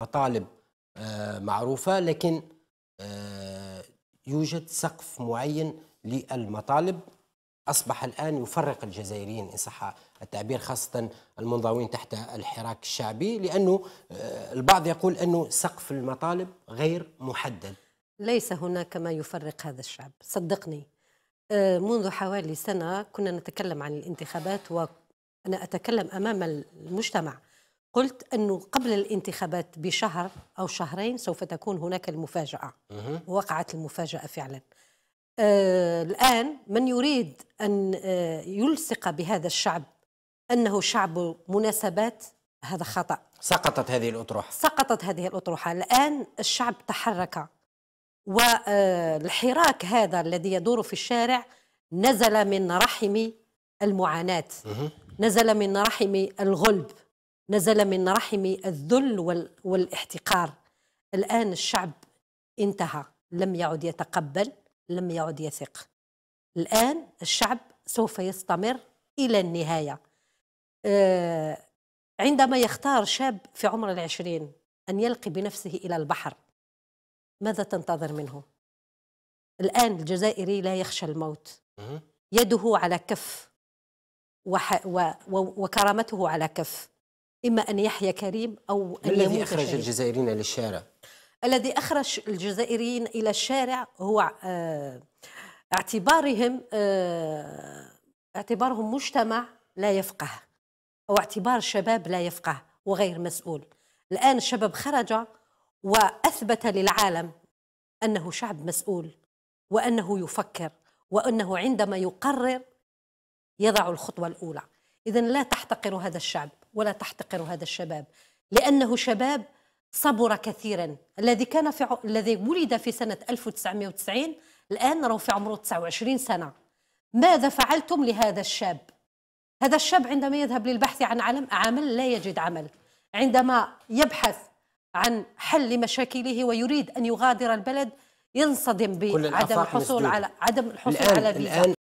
مطالب آه، معروفة لكن آه، يوجد سقف معين للمطالب أصبح الآن يفرق الجزائريين إن صح التعبير خاصة المنضوين تحت الحراك الشعبي لأنه آه، البعض يقول أنه سقف المطالب غير محدد ليس هناك ما يفرق هذا الشعب صدقني منذ حوالي سنة كنا نتكلم عن الانتخابات وأنا أتكلم أمام المجتمع قلت أنه قبل الانتخابات بشهر أو شهرين سوف تكون هناك المفاجأة وقعت المفاجأة فعلا آه، الآن من يريد أن آه، يلصق بهذا الشعب أنه شعب مناسبات هذا خطأ سقطت هذه الأطروحة سقطت هذه الأطروحة الآن الشعب تحرك والحراك آه، هذا الذي يدور في الشارع نزل من رحم المعاناة نزل من رحم الغلب نزل من رحم الذل والاحتقار الآن الشعب انتهى لم يعد يتقبل لم يعد يثق الآن الشعب سوف يستمر إلى النهاية آه، عندما يختار شاب في عمر العشرين أن يلقي بنفسه إلى البحر ماذا تنتظر منه؟ الآن الجزائري لا يخشى الموت يده على كف وح... و... و... وكرامته على كف إما أن يحيا كريم أو أن الذي أخرج شهيد. الجزائريين الشارع؟ الذي أخرج الجزائريين إلى الشارع هو آه، اعتبارهم آه، اعتبارهم مجتمع لا يفقه أو اعتبار شباب لا يفقه وغير مسؤول الآن الشباب خرج وأثبت للعالم أنه شعب مسؤول وأنه يفكر وأنه عندما يقرر يضع الخطوة الأولى إذا لا تحتقر هذا الشعب ولا تحتقر هذا الشباب لأنه شباب صبر كثيرا الذي كان في ع... الذي ولد في سنة 1990 الآن نراه في عمره 29 سنة ماذا فعلتم لهذا الشاب؟ هذا الشاب عندما يذهب للبحث عن عالم عمل لا يجد عمل عندما يبحث عن حل مشاكله ويريد أن يغادر البلد ينصدم بعدم الحصول على عدم الحصول الآن على فيزا الآن